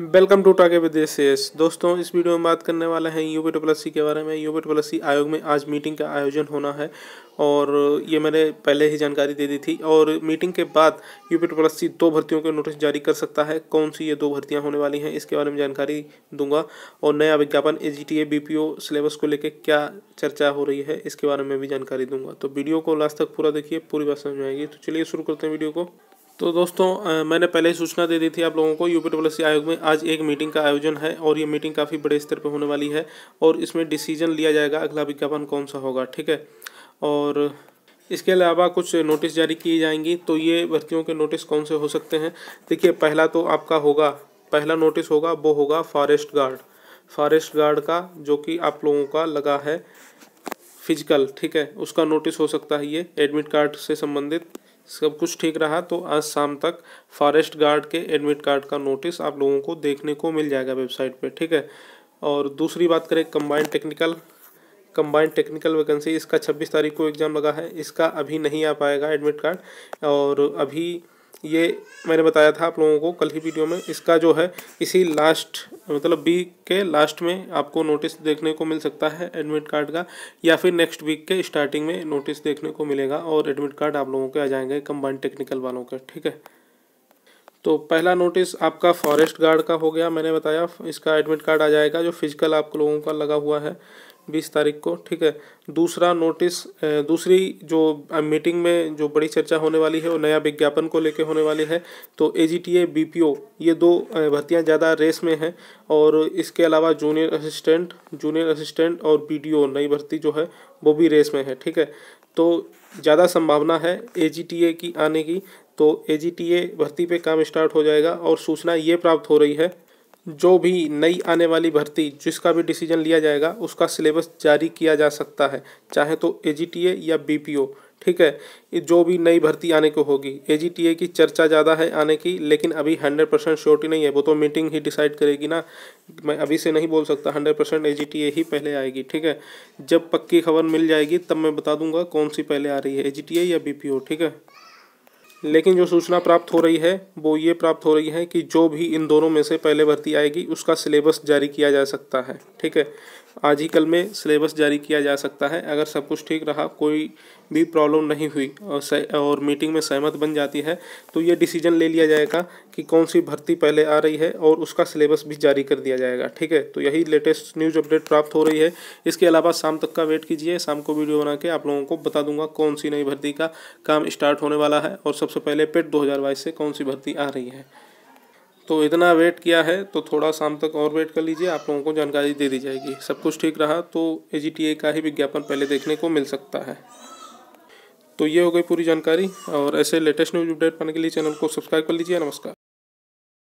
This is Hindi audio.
वेलकम टू टाके विदेश दोस्तों इस वीडियो में बात करने वाले हैं यू पी प्लस सी के बारे में यू पी प्लस सी आयोग में आज मीटिंग का आयोजन होना है और ये मैंने पहले ही जानकारी दे दी थी और मीटिंग के बाद यू पी प्लस सी दो भर्तियों के नोटिस जारी कर सकता है कौन सी ये दो भर्तियां होने वाली हैं इसके बारे में जानकारी दूंगा और नया विज्ञापन A G T A B P O syllabus को लेकर क्या चर्चा हो रही है इसके बारे में भी जानकारी दूंगा तो वीडियो को लास्ट तक पूरा देखिए पूरी बात समझ आएगी तो चलिए शुरू करते हैं वीडियो को तो दोस्तों मैंने पहले ही सूचना दे दी थी आप लोगों को यूपी डब्ल्यू आयोग में आज एक मीटिंग का आयोजन है और ये मीटिंग काफ़ी बड़े स्तर पर होने वाली है और इसमें डिसीजन लिया जाएगा अगला विज्ञापन कौन सा होगा ठीक है और इसके अलावा कुछ नोटिस जारी किए जाएंगी तो ये भर्तियों के नोटिस कौन से हो सकते हैं देखिए पहला तो आपका होगा पहला नोटिस होगा वो होगा फॉरेस्ट गार्ड फॉरेस्ट गार्ड का जो कि आप लोगों का लगा है फिजिकल ठीक है उसका नोटिस हो सकता है ये एडमिट कार्ड से संबंधित सब कुछ ठीक रहा तो आज शाम तक फॉरेस्ट गार्ड के एडमिट कार्ड का नोटिस आप लोगों को देखने को मिल जाएगा वेबसाइट पे ठीक है और दूसरी बात करें combined technical combined technical vacancy इसका 26 तारीख को एग्ज़ाम लगा है इसका अभी नहीं आ पाएगा एडमिट कार्ड और अभी ये मैंने बताया था आप लोगों को कल ही वीडियो में इसका जो है इसी लास्ट मतलब बी के लास्ट में आपको नोटिस देखने को मिल सकता है एडमिट कार्ड का या फिर नेक्स्ट वीक के स्टार्टिंग में नोटिस देखने को मिलेगा और एडमिट कार्ड आप लोगों के आ जाएंगे कंबाइंड टेक्निकल वालों के ठीक है तो पहला नोटिस आपका फॉरेस्ट गार्ड का हो गया मैंने बताया इसका एडमिट कार्ड आ जाएगा जो फिजिकल आप लोगों का लगा हुआ है बीस तारीख को ठीक है दूसरा नोटिस दूसरी जो मीटिंग में जो बड़ी चर्चा होने वाली है वो नया विज्ञापन को लेके होने वाली है तो A G T A B P O ये दो भर्तियाँ ज़्यादा रेस में हैं और इसके अलावा जूनियर असिस्टेंट जूनियर असिस्टेंट और बी डी ओ नई भर्ती जो है वो भी रेस में है ठीक है तो ज़्यादा संभावना है ए जी टी ए की आने की तो ए जी टी ए भर्ती पे काम स्टार्ट हो जाएगा और सूचना ये प्राप्त हो रही है जो भी नई आने वाली भर्ती जिसका भी डिसीजन लिया जाएगा उसका सिलेबस जारी किया जा सकता है चाहे तो ए या बी ठीक है जो भी नई भर्ती आने को होगी ए की चर्चा ज़्यादा है आने की लेकिन अभी हंड्रेड परसेंट श्योरिटी नहीं है वो तो मीटिंग ही डिसाइड करेगी ना मैं अभी से नहीं बोल सकता हंड्रेड परसेंट ए ही पहले आएगी ठीक है जब पक्की खबर मिल जाएगी तब मैं बता दूंगा कौन सी पहले आ रही है ए या बी ठीक है लेकिन जो सूचना प्राप्त हो रही है वो ये प्राप्त हो रही है कि जो भी इन दोनों में से पहले भर्ती आएगी उसका सिलेबस जारी किया जा सकता है ठीक है आज ही कल में सिलेबस जारी किया जा सकता है अगर सब कुछ ठीक रहा कोई भी प्रॉब्लम नहीं हुई और और मीटिंग में सहमत बन जाती है तो ये डिसीजन ले लिया जाएगा कि कौन सी भर्ती पहले आ रही है और उसका सिलेबस भी जारी कर दिया जाएगा ठीक है तो यही लेटेस्ट न्यूज़ अपडेट प्राप्त हो रही है इसके अलावा शाम तक का वेट कीजिए शाम को वीडियो बना के आप लोगों को बता दूंगा कौन सी नई भर्ती का काम स्टार्ट होने वाला है और सबसे पहले पेट दो से कौन सी भर्ती आ रही है तो इतना वेट किया है तो थोड़ा शाम तक और वेट कर लीजिए आप लोगों को जानकारी दे दी जाएगी सब कुछ ठीक रहा तो ए का ही विज्ञापन पहले देखने को मिल सकता है तो ये हो गई पूरी जानकारी और ऐसे लेटेस्ट न्यूज़ अपडेट पाने के लिए चैनल को सब्सक्राइब कर लीजिए नमस्कार